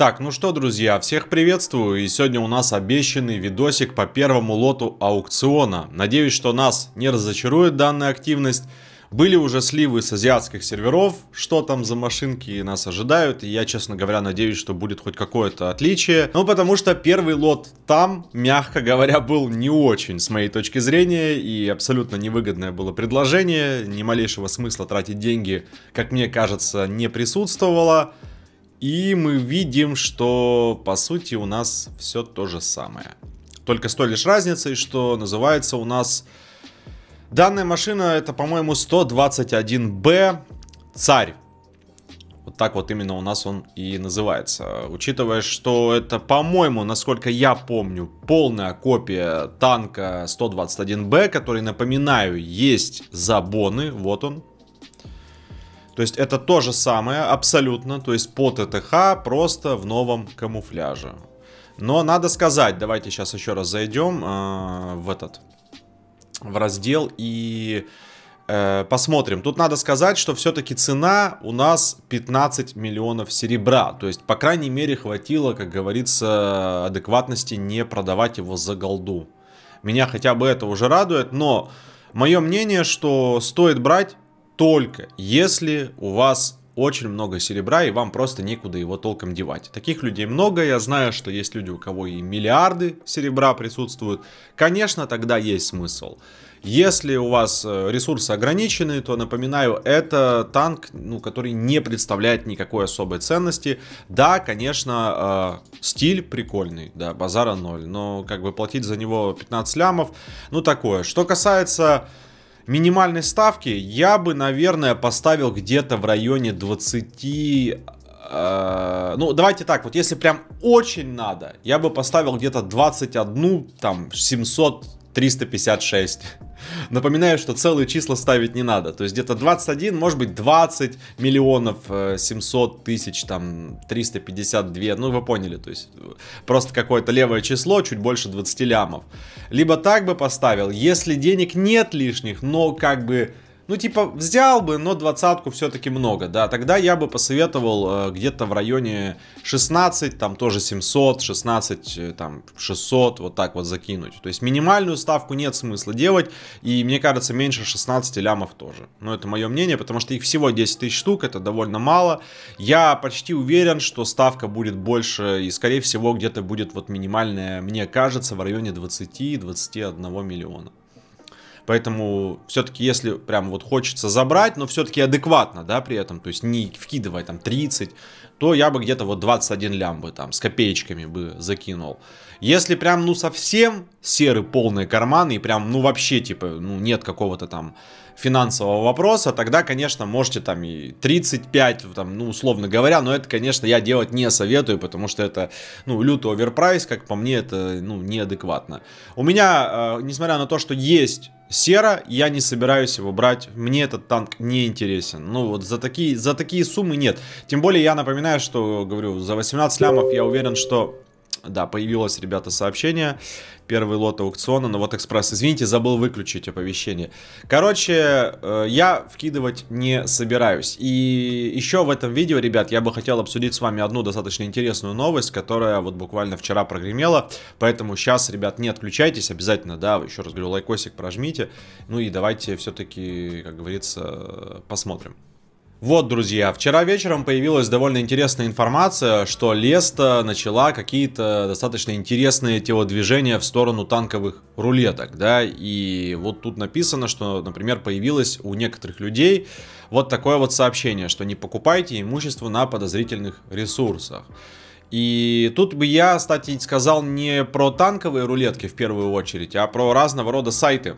Так, ну что, друзья, всех приветствую, и сегодня у нас обещанный видосик по первому лоту аукциона. Надеюсь, что нас не разочарует данная активность. Были уже сливы с азиатских серверов, что там за машинки нас ожидают, и я, честно говоря, надеюсь, что будет хоть какое-то отличие. Ну, потому что первый лот там, мягко говоря, был не очень, с моей точки зрения, и абсолютно невыгодное было предложение, ни малейшего смысла тратить деньги, как мне кажется, не присутствовало. И мы видим, что по сути у нас все то же самое. Только с той лишь разницей, что называется у нас... Данная машина это, по-моему, 121B Царь. Вот так вот именно у нас он и называется. Учитывая, что это, по-моему, насколько я помню, полная копия танка 121Б, который, напоминаю, есть за боны, Вот он, то есть это то же самое абсолютно, то есть по ТТХ, просто в новом камуфляже. Но надо сказать, давайте сейчас еще раз зайдем э, в этот, в раздел и э, посмотрим. Тут надо сказать, что все-таки цена у нас 15 миллионов серебра. То есть, по крайней мере, хватило, как говорится, адекватности не продавать его за голду. Меня хотя бы это уже радует, но мое мнение, что стоит брать только если у вас очень много серебра и вам просто некуда его толком девать. Таких людей много, я знаю, что есть люди, у кого и миллиарды серебра присутствуют. Конечно, тогда есть смысл. Если у вас э, ресурсы ограничены, то, напоминаю, это танк, ну, который не представляет никакой особой ценности. Да, конечно, э, стиль прикольный, да, базара ноль, но как бы платить за него 15 лямов, ну, такое. Что касается минимальной ставки я бы, наверное, поставил где-то в районе 20... Э, ну, давайте так, вот если прям очень надо, я бы поставил где-то 21, там, 700 356. Напоминаю, что целые числа ставить не надо. То есть где-то 21, может быть 20 миллионов 700 э, тысяч, там 352, ну вы поняли. То есть э, просто какое-то левое число, чуть больше 20 лямов. Либо так бы поставил, если денег нет лишних, но как бы ну, типа, взял бы, но двадцатку все-таки много, да, тогда я бы посоветовал э, где-то в районе 16, там тоже 700, 16, э, там 600, вот так вот закинуть. То есть минимальную ставку нет смысла делать, и мне кажется, меньше 16 лямов тоже. Но ну, это мое мнение, потому что их всего 10 тысяч штук, это довольно мало. Я почти уверен, что ставка будет больше, и скорее всего где-то будет вот минимальная, мне кажется, в районе 20-21 миллиона. Поэтому все-таки, если прям вот хочется забрать, но все-таки адекватно, да, при этом, то есть не вкидывая там 30, то я бы где-то вот 21 лям бы там с копеечками бы закинул. Если прям, ну, совсем серы полные карманы и прям, ну, вообще, типа, ну, нет какого-то там финансового вопроса, тогда, конечно, можете там и 35, там, ну, условно говоря, но это, конечно, я делать не советую, потому что это, ну, лютый оверпрайс, как по мне, это, ну, неадекватно. У меня, э, несмотря на то, что есть Сера, я не собираюсь его брать, мне этот танк не интересен. Ну вот за такие, за такие суммы нет. Тем более я напоминаю, что, говорю, за 18 лямов я уверен, что да, появилось, ребята, сообщение. Первый лот аукциона, на ну вот экспресс. Извините, забыл выключить оповещение. Короче, э, я вкидывать не собираюсь. И еще в этом видео, ребят, я бы хотел обсудить с вами одну достаточно интересную новость, которая вот буквально вчера прогремела. Поэтому сейчас, ребят, не отключайтесь обязательно, да, еще раз говорю, лайкосик прожмите. Ну и давайте все-таки, как говорится, посмотрим. Вот, друзья, вчера вечером появилась довольно интересная информация, что Леста начала какие-то достаточно интересные телодвижения в сторону танковых рулеток, да, и вот тут написано, что, например, появилось у некоторых людей вот такое вот сообщение, что не покупайте имущество на подозрительных ресурсах. И тут бы я, кстати, сказал не про танковые рулетки в первую очередь, а про разного рода сайты,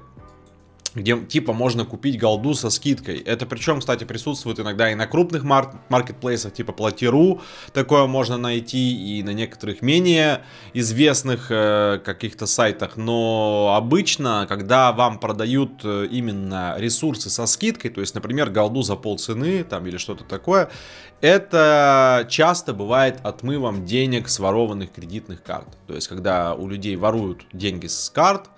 где типа можно купить голду со скидкой. Это причем, кстати, присутствует иногда и на крупных мар- маркетплейсах, типа Платиру, такое можно найти, и на некоторых менее известных э, каких-то сайтах. Но обычно, когда вам продают э, именно ресурсы со скидкой, то есть, например, голду за полцены там, или что-то такое, это часто бывает отмывом денег с ворованных кредитных карт. То есть, когда у людей воруют деньги с карт,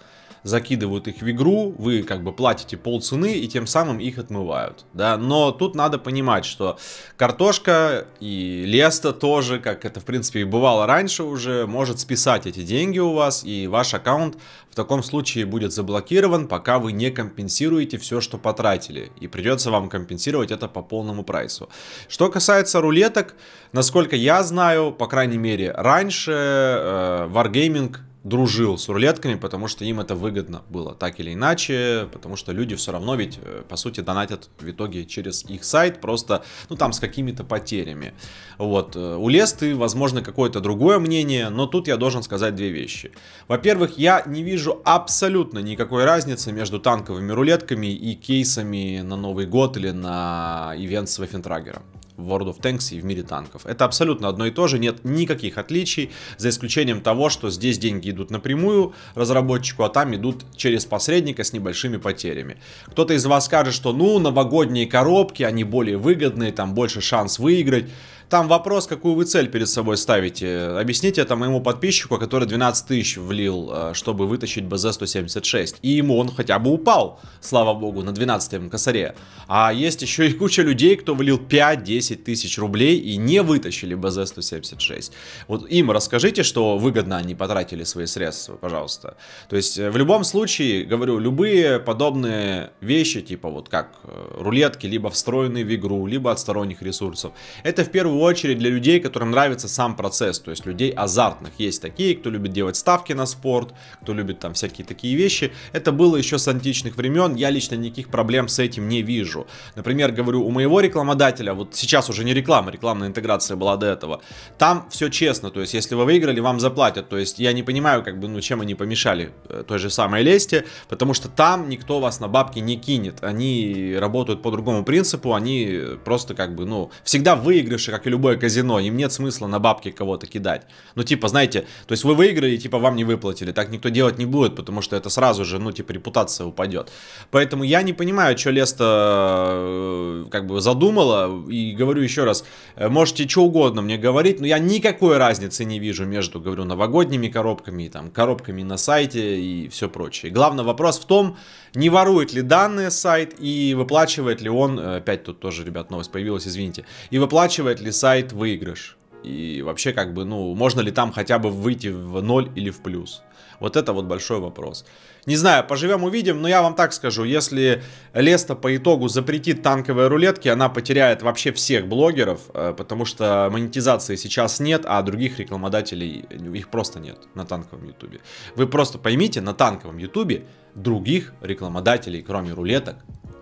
закидывают их в игру, вы как бы платите полцены и тем самым их отмывают, да, но тут надо понимать, что картошка и лесто тоже, как это в принципе и бывало раньше уже, может списать эти деньги у вас и ваш аккаунт в таком случае будет заблокирован, пока вы не компенсируете все, что потратили, и придется вам компенсировать это по полному прайсу. Что касается рулеток, насколько я знаю, по крайней мере раньше э, Wargaming дружил с рулетками, потому что им это выгодно было, так или иначе, потому что люди все равно ведь, э, по сути, донатят в итоге через их сайт, просто, ну, там, с какими-то потерями. Вот, э, у Лесты, возможно, какое-то другое мнение, но тут я должен сказать две вещи. Во-первых, я не вижу абсолютно никакой разницы между танковыми рулетками и кейсами на Новый год или на ивент с Вафентрагером в World of Tanks и в мире танков. Это абсолютно одно и то же, нет никаких отличий, за исключением того, что здесь деньги идут напрямую разработчику, а там идут через посредника с небольшими потерями. Кто-то из вас скажет, что ну новогодние коробки, они более выгодные, там больше шанс выиграть. Там вопрос, какую вы цель перед собой ставите. Объясните это моему подписчику, который 12 тысяч влил, э, чтобы вытащить БЗ-176. И ему он хотя бы упал, слава богу, на 12-м косаре. А есть еще и куча людей, кто влил 5-10 тысяч рублей и не вытащили БЗ-176. Вот им расскажите, что выгодно они потратили свои средства, пожалуйста. То есть э, в любом случае, говорю, любые подобные вещи, типа вот как э, рулетки, либо встроенные в игру, либо от сторонних ресурсов, это в первую очередь для людей, которым нравится сам процесс, то есть людей азартных. Есть такие, кто любит делать ставки на спорт, кто любит там всякие такие вещи. Это было еще с античных времен, я лично никаких проблем с этим не вижу. Например, говорю, у моего рекламодателя, вот сейчас уже не реклама, рекламная интеграция была до этого, там все честно, то есть если вы выиграли, вам заплатят, то есть я не понимаю, как бы, ну, чем они помешали э, той же самой лесте, потому что там никто вас на бабки не кинет, они работают по другому принципу, они просто как бы, ну, всегда выигрыши, как как и любое казино, им нет смысла на бабки кого-то кидать. Ну, типа, знаете, то есть вы выиграли, типа, вам не выплатили. Так никто делать не будет, потому что это сразу же, ну, типа, репутация упадет. Поэтому я не понимаю, что Леста э, как бы задумала. И говорю еще раз, э, можете что угодно мне говорить, но я никакой разницы не вижу между, говорю, новогодними коробками, там, коробками на сайте и все прочее. Главный вопрос в том, не ворует ли данные сайт и выплачивает ли он, э, опять тут тоже, ребят, новость появилась, извините, и выплачивает ли сайт выигрыш. И вообще, как бы, ну, можно ли там хотя бы выйти в ноль или в плюс? Вот это вот большой вопрос. Не знаю, поживем увидим, но я вам так скажу, если Леста по итогу запретит танковые рулетки, она потеряет вообще всех блогеров, э, потому что монетизации сейчас нет, а других рекламодателей, э, их просто нет на танковом ютубе. Вы просто поймите, на танковом ютубе других рекламодателей, кроме рулеток,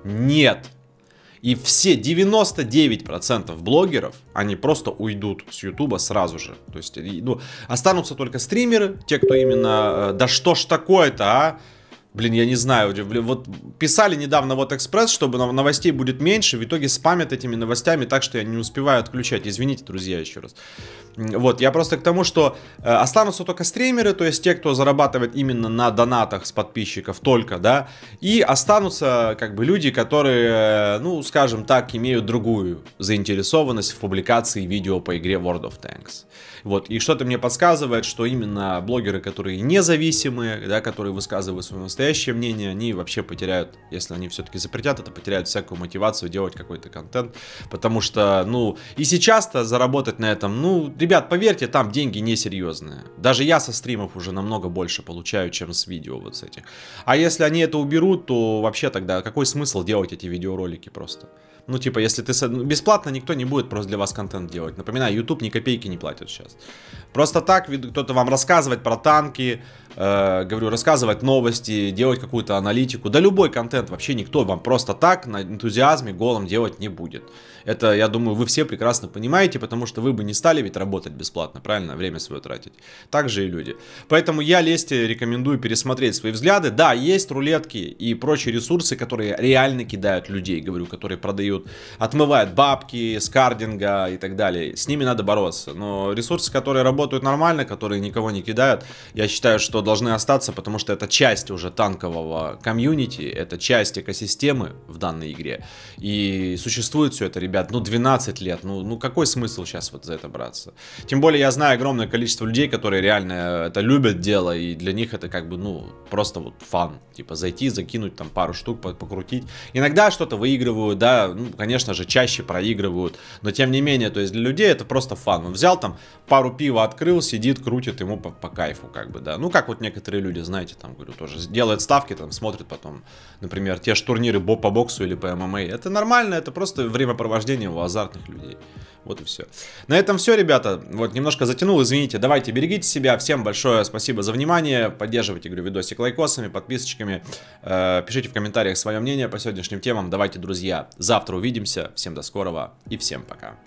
нет. И все 99% блогеров, они просто уйдут с Ютуба сразу же. То есть, ну, останутся только стримеры, те, кто именно... Э, да что ж такое-то, а? Блин, я не знаю, блин, вот писали недавно вот Экспресс, чтобы новостей будет меньше, в итоге спамят этими новостями так, что я не успеваю отключать, извините, друзья, еще раз. Вот, я просто к тому, что э, останутся только стримеры, то есть те, кто зарабатывает именно на донатах с подписчиков только, да, и останутся как бы люди, которые, э, ну, скажем так, имеют другую заинтересованность в публикации видео по игре World of Tanks. Вот, и что-то мне подсказывает, что именно блогеры, которые независимые, да, которые высказывают свою настоящее мнение, они вообще потеряют, если они все-таки запретят, это потеряют всякую мотивацию делать какой-то контент, потому что, ну, и сейчас-то заработать на этом, ну, ребят, поверьте, там деньги несерьезные. Даже я со стримов уже намного больше получаю, чем с видео вот с этих. А если они это уберут, то вообще тогда какой смысл делать эти видеоролики просто? Ну, типа, если ты... Ну, бесплатно никто не будет просто для вас контент делать. Напоминаю, YouTube ни копейки не платит сейчас. Просто так кто-то вам рассказывать про танки, э, говорю, рассказывать новости, делать какую-то аналитику. Да любой контент вообще никто вам просто так на энтузиазме голом делать не будет. Это, я думаю, вы все прекрасно понимаете, потому что вы бы не стали ведь работать бесплатно, правильно, время свое тратить. Так же и люди. Поэтому я Лесте рекомендую пересмотреть свои взгляды. Да, есть рулетки и прочие ресурсы, которые реально кидают людей, говорю, которые продают, отмывают бабки, скардинга и так далее. С ними надо бороться. Но ресурсы, которые работают нормально, которые никого не кидают, я считаю, что должны остаться, потому что это часть уже того, танкового комьюнити, это часть экосистемы в данной игре. И существует все это, ребят, ну 12 лет, ну, ну какой смысл сейчас вот за это браться? Тем более я знаю огромное количество людей, которые реально это любят дело, и для них это как бы, ну, просто вот фан. Типа зайти, закинуть там пару штук, покрутить. Иногда что-то выигрывают, да, ну, конечно же, чаще проигрывают, но тем не менее, то есть для людей это просто фан. Он взял там пару пива, открыл, сидит, крутит ему по, по кайфу, как бы, да. Ну, как вот некоторые люди, знаете, там, говорю, тоже сделали делает ставки, там смотрит потом, например, те же турниры по боксу или по ММА. Это нормально, это просто времяпровождение у азартных людей. Вот и все. На этом все, ребята. Вот, немножко затянул, извините. Давайте, берегите себя. Всем большое спасибо за внимание. Поддерживайте, говорю, видосик лайкосами, подписочками. Э, пишите в комментариях свое мнение по сегодняшним темам. Давайте, друзья, завтра увидимся. Всем до скорого и всем пока.